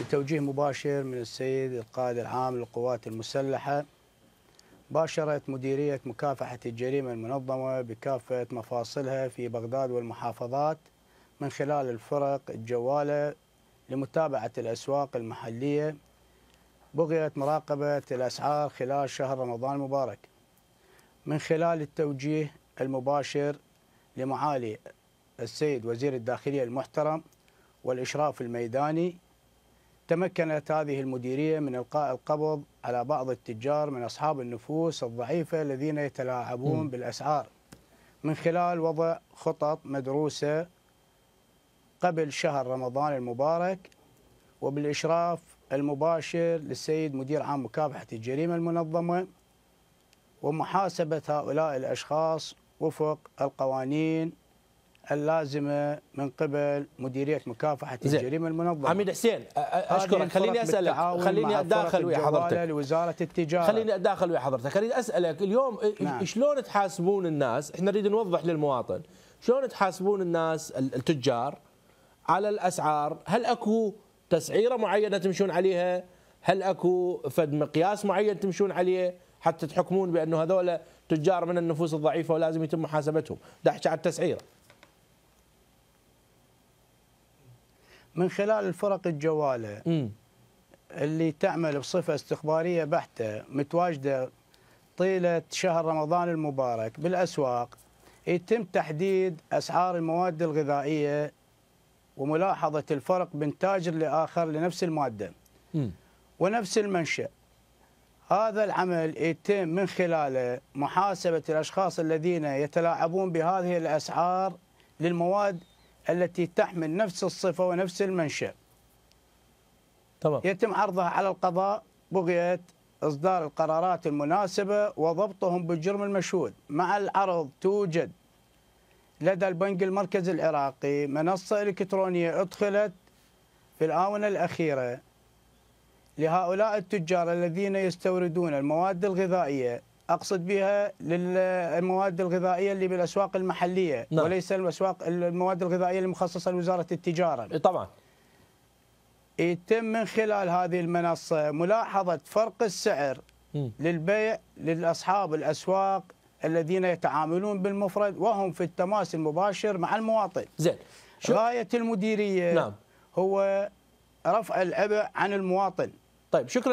بتوجيه مباشر من السيد القائد العام للقوات المسلحة باشرت مديرية مكافحة الجريمة المنظمة بكافة مفاصلها في بغداد والمحافظات من خلال الفرق الجوالة لمتابعة الأسواق المحلية بغية مراقبة الأسعار خلال شهر رمضان المبارك من خلال التوجيه المباشر لمعالي السيد وزير الداخلية المحترم والإشراف الميداني تمكنت هذه المديرية من إلقاء القبض على بعض التجار من أصحاب النفوس الضعيفة الذين يتلاعبون م. بالأسعار من خلال وضع خطط مدروسة قبل شهر رمضان المبارك وبالإشراف المباشر للسيد مدير عام مكافحة الجريمة المنظمة ومحاسبة هؤلاء الأشخاص وفق القوانين اللازمه من قبل مديريه مكافحه الجريمه المنظمه عميد حسين اشكرك خليني اسالك خليني اتداخل ويا حضرتك لوزاره التجاره خليني اتداخل ويا حضرتك خليني اسالك اليوم نعم. شلون تحاسبون الناس احنا نريد نوضح للمواطن شلون تحاسبون الناس التجار على الاسعار هل اكو تسعيره معينه تمشون عليها هل اكو فد مقياس معين تمشون عليه حتى تحكمون بانه هذول تجار من النفوس الضعيفه ولازم يتم محاسبتهم ده احكي على التسعيره من خلال الفرق الجواله م. اللي تعمل بصفه استخباريه بحته متواجده طيله شهر رمضان المبارك بالاسواق يتم تحديد اسعار المواد الغذائيه وملاحظه الفرق بين تاجر لاخر لنفس الماده م. ونفس المنشا هذا العمل يتم من خلاله محاسبه الاشخاص الذين يتلاعبون بهذه الاسعار للمواد التي تحمل نفس الصفة ونفس المنشأ تمام. يتم عرضها على القضاء بغية إصدار القرارات المناسبة وضبطهم بالجرم المشهود مع العرض توجد لدى البنك المركزي العراقي منصة إلكترونية أدخلت في الآونة الأخيرة لهؤلاء التجار الذين يستوردون المواد الغذائية اقصد بها للمواد الغذائيه اللي بالاسواق المحليه نعم. وليس الاسواق المواد الغذائيه المخصصه لوزاره التجاره طبعا يتم من خلال هذه المنصه ملاحظه فرق السعر م. للبيع لاصحاب الاسواق الذين يتعاملون بالمفرد وهم في التماس المباشر مع المواطن زين غايه المديريه نعم. هو رفع العبء عن المواطن طيب شكرا